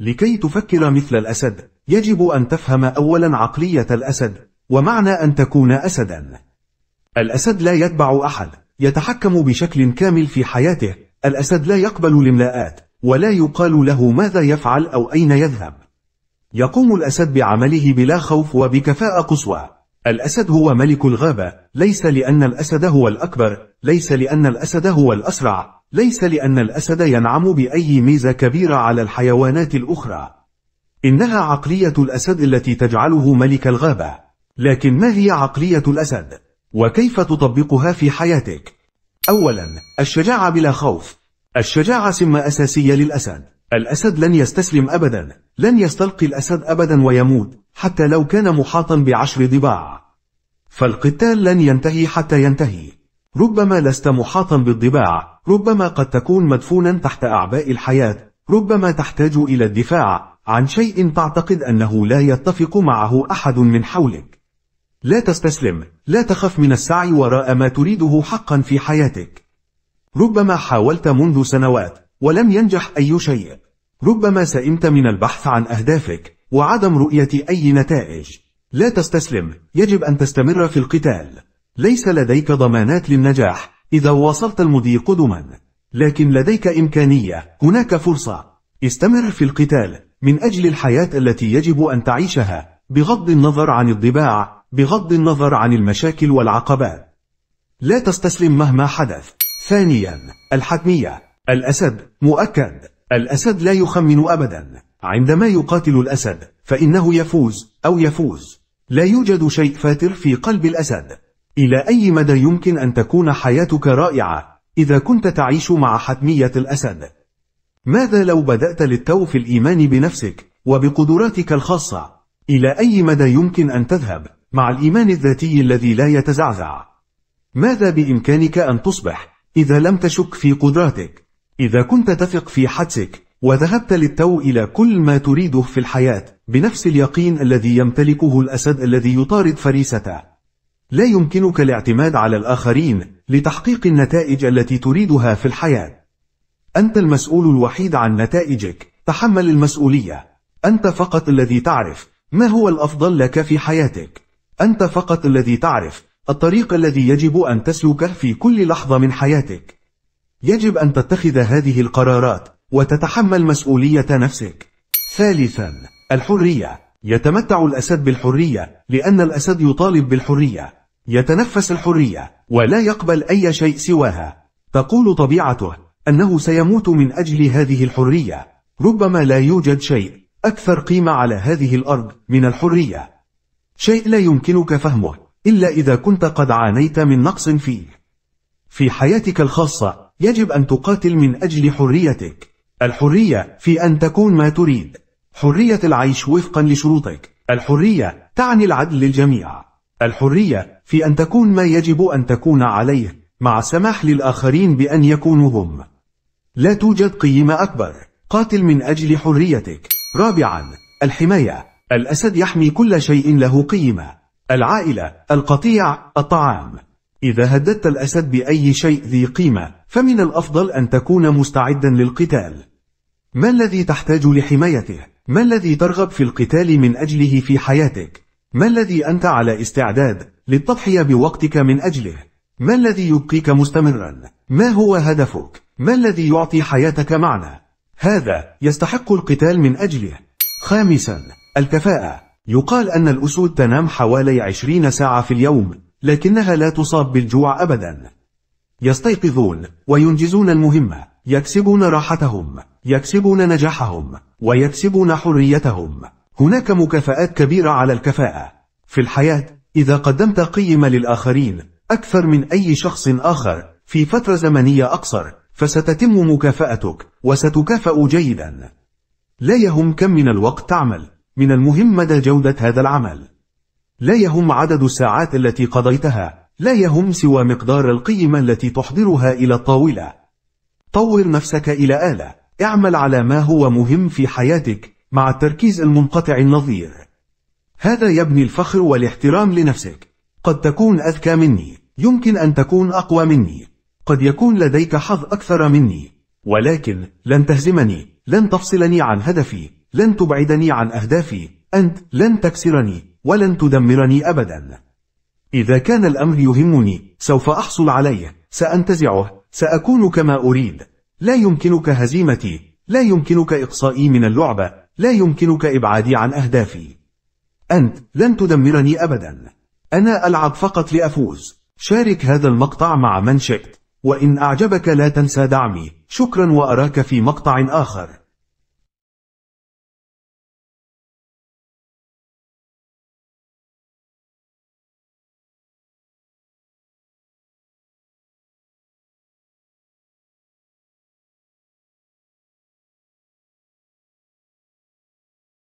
لكي تفكر مثل الأسد، يجب أن تفهم أولا عقلية الأسد، ومعنى أن تكون أسدا. الأسد لا يتبع أحد، يتحكم بشكل كامل في حياته، الأسد لا يقبل الإملاءات، ولا يقال له ماذا يفعل أو أين يذهب. يقوم الأسد بعمله بلا خوف وبكفاءة قصوى. الأسد هو ملك الغابة، ليس لأن الأسد هو الأكبر، ليس لأن الأسد هو الأسرع، ليس لأن الأسد ينعم بأي ميزة كبيرة على الحيوانات الأخرى إنها عقلية الأسد التي تجعله ملك الغابة لكن ما هي عقلية الأسد؟ وكيف تطبقها في حياتك؟ أولا الشجاعة بلا خوف الشجاعة سمة أساسية للأسد الأسد لن يستسلم أبدا لن يستلقي الأسد أبدا ويموت حتى لو كان محاطا بعشر ضباع فالقتال لن ينتهي حتى ينتهي ربما لست محاطا بالضباع ربما قد تكون مدفونا تحت أعباء الحياة ربما تحتاج إلى الدفاع عن شيء تعتقد أنه لا يتفق معه أحد من حولك لا تستسلم لا تخف من السعي وراء ما تريده حقا في حياتك ربما حاولت منذ سنوات ولم ينجح أي شيء ربما سئمت من البحث عن أهدافك وعدم رؤية أي نتائج لا تستسلم يجب أن تستمر في القتال ليس لديك ضمانات للنجاح إذا واصلت المضي قدما لكن لديك إمكانية هناك فرصة استمر في القتال من أجل الحياة التي يجب أن تعيشها بغض النظر عن الضباع بغض النظر عن المشاكل والعقبات لا تستسلم مهما حدث ثانيا الحتمية الأسد مؤكد الأسد لا يخمن أبدا عندما يقاتل الأسد فإنه يفوز أو يفوز لا يوجد شيء فاتر في قلب الأسد إلى أي مدى يمكن أن تكون حياتك رائعة إذا كنت تعيش مع حتمية الأسد؟ ماذا لو بدأت للتو في الإيمان بنفسك وبقدراتك الخاصة؟ إلى أي مدى يمكن أن تذهب مع الإيمان الذاتي الذي لا يتزعزع؟ ماذا بإمكانك أن تصبح إذا لم تشك في قدراتك؟ إذا كنت تثق في حدسك وذهبت للتو إلى كل ما تريده في الحياة بنفس اليقين الذي يمتلكه الأسد الذي يطارد فريسته لا يمكنك الاعتماد على الآخرين لتحقيق النتائج التي تريدها في الحياة. أنت المسؤول الوحيد عن نتائجك، تحمل المسؤولية. أنت فقط الذي تعرف ما هو الأفضل لك في حياتك. أنت فقط الذي تعرف الطريق الذي يجب أن تسلكه في كل لحظة من حياتك. يجب أن تتخذ هذه القرارات وتتحمل مسؤولية نفسك. ثالثا، الحرية. يتمتع الأسد بالحرية لأن الأسد يطالب بالحرية. يتنفس الحرية ولا يقبل أي شيء سواها تقول طبيعته أنه سيموت من أجل هذه الحرية ربما لا يوجد شيء أكثر قيمة على هذه الأرض من الحرية شيء لا يمكنك فهمه إلا إذا كنت قد عانيت من نقص فيه في حياتك الخاصة يجب أن تقاتل من أجل حريتك الحرية في أن تكون ما تريد حرية العيش وفقا لشروطك الحرية تعني العدل للجميع الحرية في أن تكون ما يجب أن تكون عليه مع سماح للآخرين بأن يكونوا هم لا توجد قيمة أكبر قاتل من أجل حريتك رابعا الحماية الأسد يحمي كل شيء له قيمة العائلة القطيع الطعام إذا هددت الأسد بأي شيء ذي قيمة فمن الأفضل أن تكون مستعدا للقتال ما الذي تحتاج لحمايته؟ ما الذي ترغب في القتال من أجله في حياتك؟ ما الذي أنت على استعداد للتضحية بوقتك من أجله؟ ما الذي يبقيك مستمرا؟ ما هو هدفك؟ ما الذي يعطي حياتك معنى؟ هذا يستحق القتال من أجله. خامسا الكفاءة يقال أن الأسود تنام حوالي 20 ساعة في اليوم لكنها لا تصاب بالجوع أبدا يستيقظون وينجزون المهمة يكسبون راحتهم يكسبون نجاحهم ويكسبون حريتهم هناك مكافآت كبيرة على الكفاءة في الحياة إذا قدمت قيمة للآخرين أكثر من أي شخص آخر في فترة زمنية أقصر فستتم مكافأتك وستكافأ جيدا لا يهم كم من الوقت تعمل من المهم مدى جودة هذا العمل لا يهم عدد الساعات التي قضيتها لا يهم سوى مقدار القيمة التي تحضرها إلى الطاولة طور نفسك إلى آلة اعمل على ما هو مهم في حياتك مع التركيز المنقطع النظير هذا يبني الفخر والاحترام لنفسك قد تكون أذكى مني يمكن أن تكون أقوى مني قد يكون لديك حظ أكثر مني ولكن لن تهزمني لن تفصلني عن هدفي لن تبعدني عن أهدافي أنت لن تكسرني ولن تدمرني أبدا إذا كان الأمر يهمني سوف أحصل عليه سأنتزعه سأكون كما أريد لا يمكنك هزيمتي لا يمكنك إقصائي من اللعبة لا يمكنك إبعادي عن أهدافي أنت لن تدمرني أبدا أنا ألعب فقط لأفوز شارك هذا المقطع مع من شئت وإن أعجبك لا تنسى دعمي شكرا وأراك في مقطع آخر